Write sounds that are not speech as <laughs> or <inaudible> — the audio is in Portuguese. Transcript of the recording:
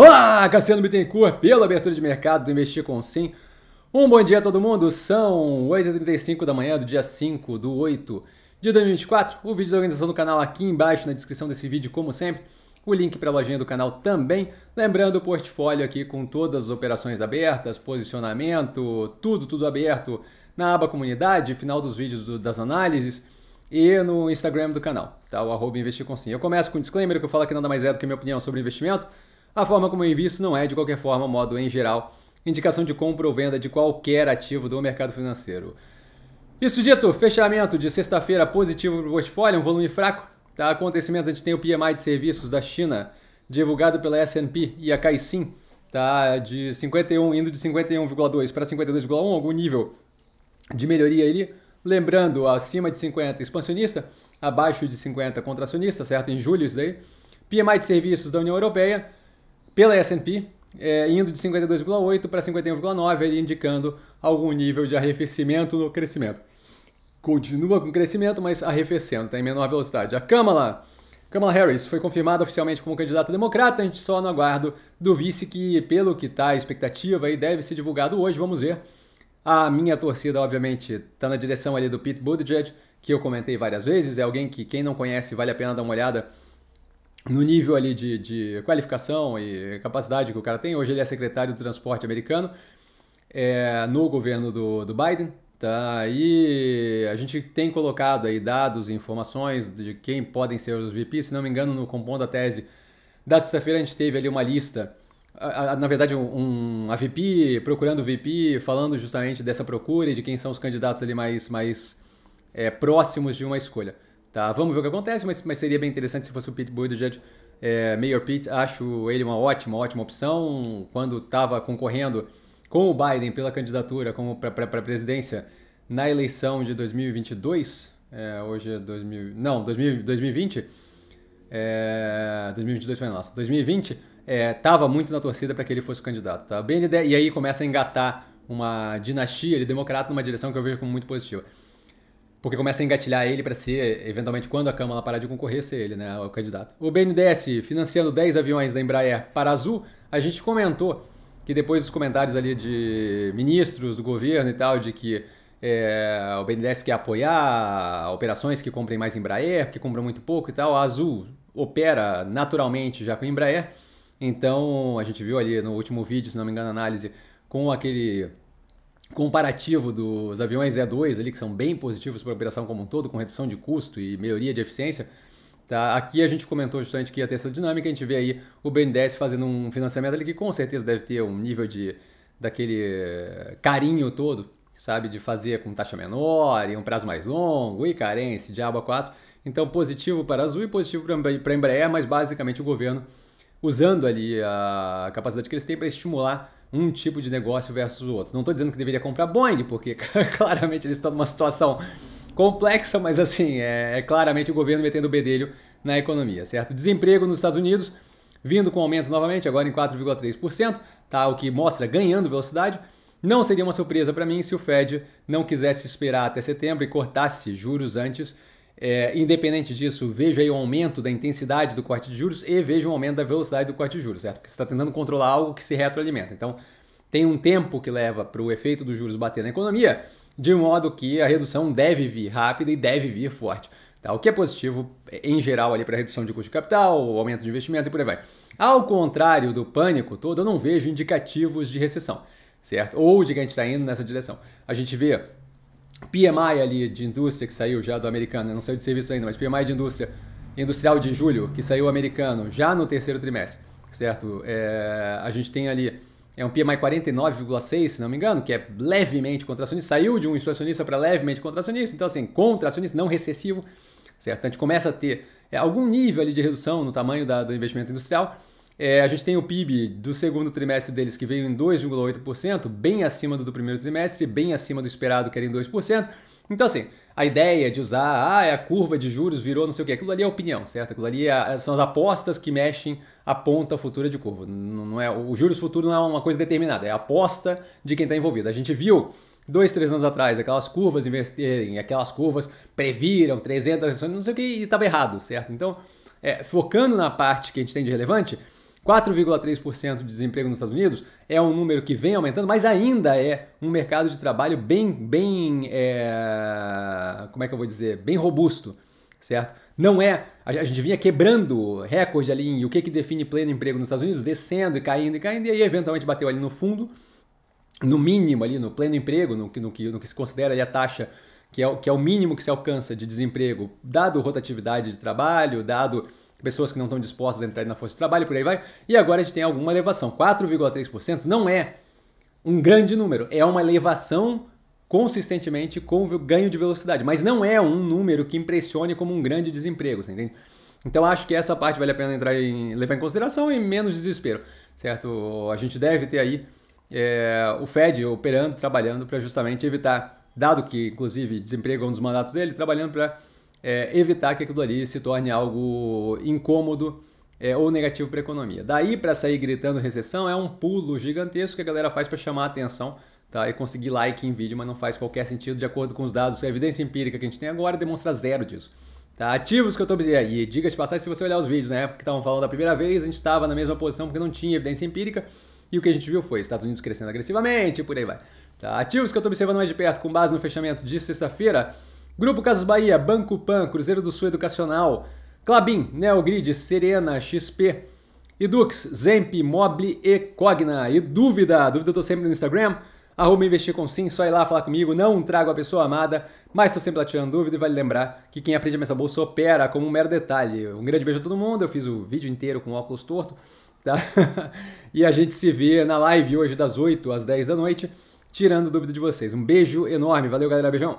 Olá, Cassiano Bittencourt, pela abertura de mercado do Investir com Sim. Um bom dia a todo mundo, são 8h35 da manhã do dia 5 do 8 de 2024. O vídeo da organização do canal aqui embaixo na descrição desse vídeo, como sempre. O link para a lojinha do canal também. Lembrando o portfólio aqui com todas as operações abertas, posicionamento, tudo, tudo aberto na aba comunidade, final dos vídeos do, das análises e no Instagram do canal, tá? O arroba investir com sim. Eu começo com um disclaimer que eu falo que nada mais é do que minha opinião sobre investimento. A forma como eu invisto não é, de qualquer forma, modo em geral, indicação de compra ou venda de qualquer ativo do mercado financeiro. Isso dito, fechamento de sexta-feira positivo para o portfólio, um volume fraco. Tá? Acontecimentos, a gente tem o PMI de serviços da China, divulgado pela S&P e a Caixin, tá? de 51, indo de 51,2 para 52,1, algum nível de melhoria ali. Lembrando, acima de 50 expansionista, abaixo de 50 contracionista, certo? Em julho isso daí. PMI de serviços da União Europeia, pela S&P, é, indo de 52,8 para 51,9, indicando algum nível de arrefecimento no crescimento. Continua com crescimento, mas arrefecendo, está em menor velocidade. A Kamala, Kamala Harris foi confirmada oficialmente como candidata democrata, a gente só no aguardo do vice que, pelo que está a expectativa, aí deve ser divulgado hoje, vamos ver. A minha torcida, obviamente, está na direção ali do Pete Buttigieg, que eu comentei várias vezes, é alguém que quem não conhece vale a pena dar uma olhada no nível ali de, de, qualificação e capacidade que o cara tem. Hoje ele é secretário do transporte americano é, no governo do, do, Biden. Tá? E a gente tem colocado aí dados e informações de quem podem ser os VPs. Se não me engano, no Compondo da Tese da sexta-feira a gente teve ali uma lista, a, a, na verdade um, um, a VP, procurando o VP, falando justamente dessa procura e de quem são os candidatos ali mais, mais é, próximos de uma escolha. Tá, vamos ver o que acontece, mas, mas seria bem interessante se fosse o Pete Buttigieg. É, Mayor Pete, acho ele uma ótima, ótima opção. Quando estava concorrendo com o Biden pela candidatura para a presidência na eleição de 2022, é, hoje é 2000, não, 2000, 2020, é, 2022 foi nossa, 2020, estava é, muito na torcida para que ele fosse o candidato. Tá? Bem, e aí começa a engatar uma dinastia de democrata numa direção que eu vejo como muito positiva. Porque começa a engatilhar ele para ser, eventualmente, quando a Câmara parar de concorrer, ser ele, né, o candidato. O BNDES financiando 10 aviões da Embraer para Azul, a gente comentou que depois dos comentários ali de ministros do governo e tal, de que é, o BNDES quer apoiar operações que comprem mais Embraer, porque compram muito pouco e tal, a Azul opera naturalmente já com Embraer. Então, a gente viu ali no último vídeo, se não me engano, análise com aquele comparativo dos aviões E2 ali, que são bem positivos para a operação como um todo, com redução de custo e melhoria de eficiência, tá? aqui a gente comentou justamente que ia ter essa dinâmica, a gente vê aí o BNDES fazendo um financiamento ali que com certeza deve ter um nível de daquele eh, carinho todo, sabe, de fazer com taxa menor e um prazo mais longo e carência, diabo a quatro Então positivo para a Azul e positivo para a Embraer, mas basicamente o governo usando ali a capacidade que eles têm para estimular um tipo de negócio versus o outro. Não estou dizendo que deveria comprar Boeing, porque <laughs> claramente eles estão numa situação complexa, mas assim, é, é claramente o governo metendo o bedelho na economia, certo? Desemprego nos Estados Unidos vindo com aumento novamente, agora em 4,3%, tá? o que mostra ganhando velocidade. Não seria uma surpresa para mim se o Fed não quisesse esperar até setembro e cortasse juros antes é, independente disso, veja aí o aumento da intensidade do corte de juros e veja o aumento da velocidade do corte de juros, certo? Porque você está tentando controlar algo que se retroalimenta. Então, tem um tempo que leva para o efeito dos juros bater na economia, de modo que a redução deve vir rápida e deve vir forte. Tá? O que é positivo em geral ali para redução de custo de capital, aumento de investimentos e por aí vai. Ao contrário do pânico todo, eu não vejo indicativos de recessão, certo? Ou de que a gente está indo nessa direção. A gente vê PMI ali de indústria, que saiu já do americano, não saiu de serviço ainda, mas PMI de indústria, industrial de julho, que saiu americano já no terceiro trimestre, certo? É, a gente tem ali, é um PMI 49,6, se não me engano, que é levemente contracionista, saiu de um inflacionista para levemente contracionista, então assim, contracionista, não recessivo, certo? Então, a gente começa a ter é, algum nível ali de redução no tamanho da, do investimento industrial, é, a gente tem o PIB do segundo trimestre deles que veio em 2,8%, bem acima do, do primeiro trimestre, bem acima do esperado, que era em 2%. Então, assim, a ideia de usar, ah, é a curva de juros virou não sei o quê, aquilo ali é opinião, certo? Aquilo ali é, são as apostas que mexem a ponta futura de curva. Não, não é, o juros futuro não é uma coisa determinada, é a aposta de quem está envolvido. A gente viu dois, três anos atrás, aquelas curvas investirem, aquelas curvas previram 300 ações, não sei o que, e estava errado, certo? Então, é, focando na parte que a gente tem de relevante, 4,3% de desemprego nos Estados Unidos é um número que vem aumentando, mas ainda é um mercado de trabalho bem, bem, é... como é que eu vou dizer, bem robusto, certo? Não é, a gente vinha quebrando recorde ali em o que, que define pleno emprego nos Estados Unidos, descendo e caindo e caindo, e aí eventualmente bateu ali no fundo, no mínimo ali, no pleno emprego, no, no, que, no que se considera ali a taxa que é, o, que é o mínimo que se alcança de desemprego, dado rotatividade de trabalho, dado pessoas que não estão dispostas a entrar na força de trabalho, por aí vai. E agora a gente tem alguma elevação. 4,3% não é um grande número, é uma elevação consistentemente com o ganho de velocidade, mas não é um número que impressione como um grande desemprego, você entende? Então acho que essa parte vale a pena entrar em, levar em consideração e menos desespero, certo? A gente deve ter aí é, o Fed operando, trabalhando para justamente evitar, dado que inclusive desemprego é um dos mandatos dele, trabalhando para é, evitar que aquilo ali se torne algo incômodo é, ou negativo para a economia. Daí para sair gritando recessão é um pulo gigantesco que a galera faz para chamar a atenção tá? e conseguir like em vídeo, mas não faz qualquer sentido de acordo com os dados, a evidência empírica que a gente tem agora demonstra zero disso. Tá? Ativos que eu estou observando, e diga de passagem se você olhar os vídeos, na né? época que estavam falando da primeira vez, a gente estava na mesma posição porque não tinha evidência empírica, e o que a gente viu foi Estados Unidos crescendo agressivamente e por aí vai. Tá? Ativos que eu estou observando mais de perto com base no fechamento de sexta-feira, Grupo Casas Bahia, Banco Pan, Cruzeiro do Sul Educacional, Clabin, Neogrid, Serena, XP, Edux, Zemp, Mobile e Cogna. E dúvida? Dúvida eu tô sempre no Instagram, Arruma investir com sim, só ir lá falar comigo, não trago a pessoa amada, mas estou sempre lá tirando dúvida e vale lembrar que quem aprende a mesa bolsa opera como um mero detalhe. Um grande beijo a todo mundo, eu fiz o vídeo inteiro com óculos torto, tá? <laughs> e a gente se vê na live hoje das 8 às 10 da noite, tirando dúvida de vocês. Um beijo enorme, valeu galera, beijão!